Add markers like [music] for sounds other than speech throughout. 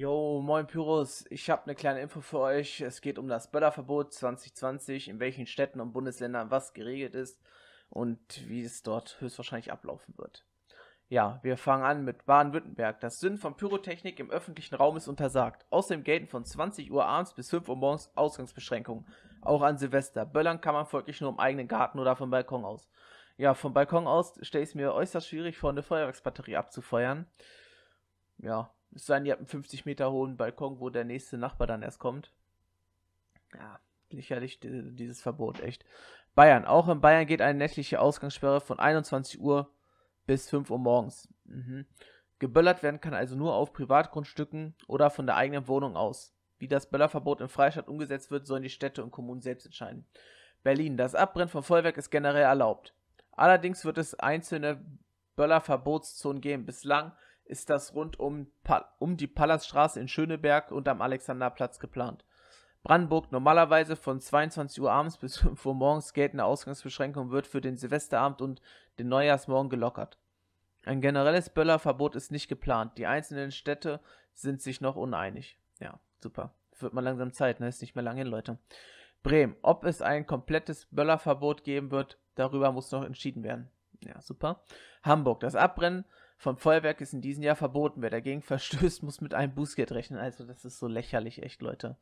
Jo, moin Pyros, ich habe eine kleine Info für euch. Es geht um das Böllerverbot 2020, in welchen Städten und Bundesländern was geregelt ist und wie es dort höchstwahrscheinlich ablaufen wird. Ja, wir fangen an mit Baden-Württemberg. Das Sinn von Pyrotechnik im öffentlichen Raum ist untersagt. Außerdem gelten von 20 Uhr abends bis 5 Uhr morgens Ausgangsbeschränkungen. Auch an Silvester. Böllern kann man folglich nur im eigenen Garten oder vom Balkon aus. Ja, vom Balkon aus stelle ich es mir äußerst schwierig vor, eine Feuerwerksbatterie abzufeuern. Ja, es sei denn, ihr habt einen 50 Meter hohen Balkon, wo der nächste Nachbar dann erst kommt. Ja, sicherlich dieses Verbot, echt. Bayern. Auch in Bayern geht eine nächtliche Ausgangssperre von 21 Uhr bis 5 Uhr morgens. Mhm. Geböllert werden kann also nur auf Privatgrundstücken oder von der eigenen Wohnung aus. Wie das Böllerverbot in Freistaat umgesetzt wird, sollen die Städte und Kommunen selbst entscheiden. Berlin. Das Abbrennen von Vollwerk ist generell erlaubt. Allerdings wird es einzelne Böllerverbotszonen geben. Bislang ist das rund um, um die Palaststraße in Schöneberg und am Alexanderplatz geplant. Brandenburg normalerweise von 22 Uhr abends [laughs] bis 5 Uhr morgens geltende Ausgangsbeschränkung wird für den Silvesterabend und den Neujahrsmorgen gelockert. Ein generelles Böllerverbot ist nicht geplant. Die einzelnen Städte sind sich noch uneinig. Ja, super. Wird mal langsam Zeit, ne? Ist nicht mehr lange hin, Leute. Bremen. Ob es ein komplettes Böllerverbot geben wird, darüber muss noch entschieden werden. Ja, super. Hamburg. Das Abbrennen vom Feuerwerk ist in diesem Jahr verboten. Wer dagegen [laughs] verstößt, muss mit einem Bußgeld rechnen. Also, das ist so lächerlich, echt, Leute.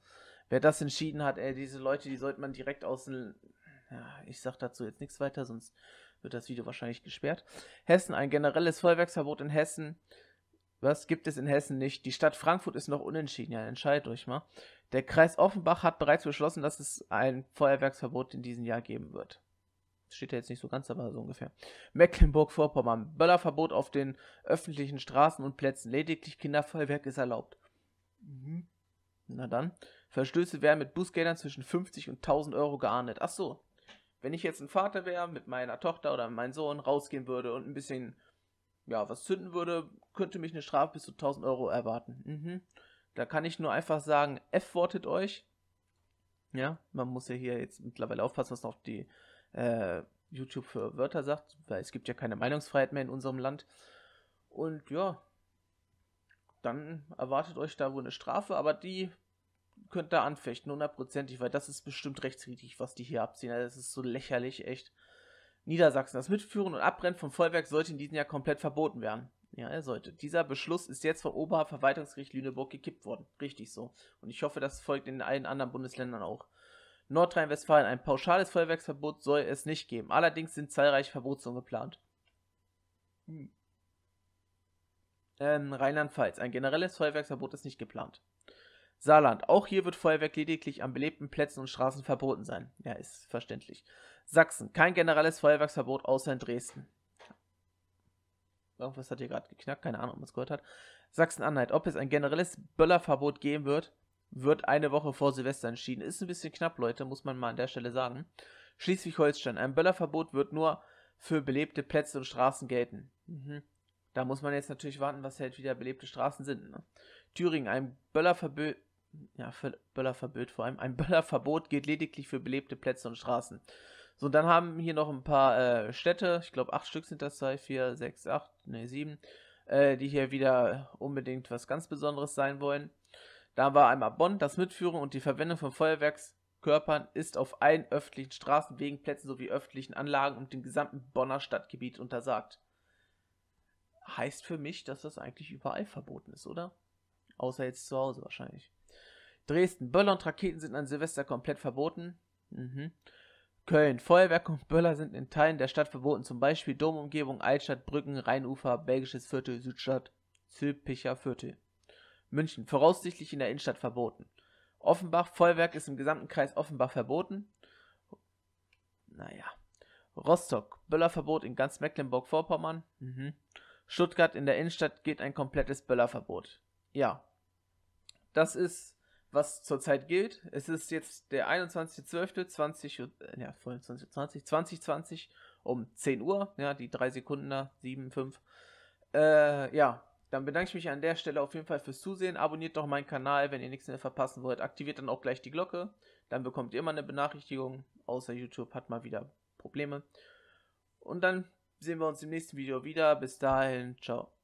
Wer das entschieden hat, ey, diese Leute, die sollte man direkt außen. Ja, ich sag dazu jetzt nichts weiter, sonst wird das Video wahrscheinlich gesperrt. Hessen, ein generelles Feuerwerksverbot in Hessen. Was gibt es in Hessen nicht? Die Stadt Frankfurt ist noch unentschieden. Ja, entscheidet euch mal. Der Kreis Offenbach hat bereits beschlossen, dass es ein Feuerwerksverbot in diesem Jahr geben wird steht ja jetzt nicht so ganz, aber so ungefähr. Mecklenburg-Vorpommern. Böllerverbot auf den öffentlichen Straßen und Plätzen. Lediglich Kinderfeuerwerk ist erlaubt. Mhm. Na dann. Verstöße werden mit Bußgeldern zwischen 50 und 1000 Euro geahndet. Ach so. Wenn ich jetzt ein Vater wäre, mit meiner Tochter oder meinem Sohn rausgehen würde und ein bisschen, ja, was zünden würde, könnte mich eine Strafe bis zu 1000 Euro erwarten. Mhm. Da kann ich nur einfach sagen, F-wortet euch. Ja, man muss ja hier jetzt mittlerweile aufpassen, was noch die äh, YouTube für Wörter sagt, weil es gibt ja keine Meinungsfreiheit mehr in unserem Land. Und ja, dann erwartet euch da wohl eine Strafe, aber die könnt ihr anfechten, hundertprozentig, weil das ist bestimmt rechtswidrig, was die hier abziehen. Also das ist so lächerlich, echt. Niedersachsen, das Mitführen und Abbrennen von Vollwerk sollte in diesem Jahr komplett verboten werden. Ja, er sollte. Dieser Beschluss ist jetzt vom Oberverwaltungsgericht Lüneburg gekippt worden. Richtig so. Und ich hoffe, das folgt in allen anderen Bundesländern auch. Nordrhein-Westfalen ein pauschales Feuerwerksverbot soll es nicht geben. Allerdings sind zahlreiche Verbotszonen geplant. Hm. Ähm, Rheinland-Pfalz. Ein generelles Feuerwerksverbot ist nicht geplant. Saarland. Auch hier wird Feuerwerk lediglich an belebten Plätzen und Straßen verboten sein. Ja, ist verständlich. Sachsen. Kein generelles Feuerwerksverbot außer in Dresden. Irgendwas hat hier gerade geknackt, keine Ahnung, ob man es gehört hat. Sachsen-Anhalt. Ob es ein generelles Böllerverbot geben wird, wird eine Woche vor Silvester entschieden. Ist ein bisschen knapp, Leute, muss man mal an der Stelle sagen. Schleswig-Holstein. Ein Böllerverbot wird nur für belebte Plätze und Straßen gelten. Mhm. Da muss man jetzt natürlich warten, was halt wieder belebte Straßen sind. Ne? Thüringen. Ein Böllerverbot. Ja, Böllerverbot vor allem. Ein Böllerverbot gilt lediglich für belebte Plätze und Straßen. So, dann haben hier noch ein paar äh, Städte. Ich glaube, acht Stück sind das. Zwei, vier, sechs, acht, ne, sieben. Äh, die hier wieder unbedingt was ganz Besonderes sein wollen da war einmal Bonn, das Mitführen und die Verwendung von Feuerwerkskörpern ist auf allen öffentlichen Straßen, Wegen, Plätzen sowie öffentlichen Anlagen und dem gesamten Bonner Stadtgebiet untersagt. Heißt für mich, dass das eigentlich überall verboten ist, oder? Außer jetzt zu Hause wahrscheinlich. Dresden, Böller und Raketen sind an Silvester komplett verboten. Mhm. Köln, Feuerwerk und Böller sind in Teilen der Stadt verboten, zum Beispiel Domumgebung, Altstadt, Brücken, Rheinufer, Belgisches Viertel, Südstadt, Zülpicher Viertel. München voraussichtlich in der Innenstadt verboten. Offenbach, Vollwerk ist im gesamten Kreis Offenbach verboten. Naja. Rostock, Böllerverbot in ganz Mecklenburg-Vorpommern. Mhm. Stuttgart in der Innenstadt geht ein komplettes Böllerverbot. Ja. Das ist, was zurzeit gilt. Es ist jetzt der 21.12.2020 äh, ja, 20, 20, 2020 um 10 Uhr. Ja, die drei Sekunden da, 7, 5. Äh, ja, dann bedanke ich mich an der Stelle auf jeden Fall fürs Zusehen. Abonniert doch meinen Kanal, wenn ihr nichts mehr verpassen wollt. Aktiviert dann auch gleich die Glocke. Dann bekommt ihr immer eine Benachrichtigung. Außer YouTube hat mal wieder Probleme. Und dann sehen wir uns im nächsten Video wieder. Bis dahin, ciao.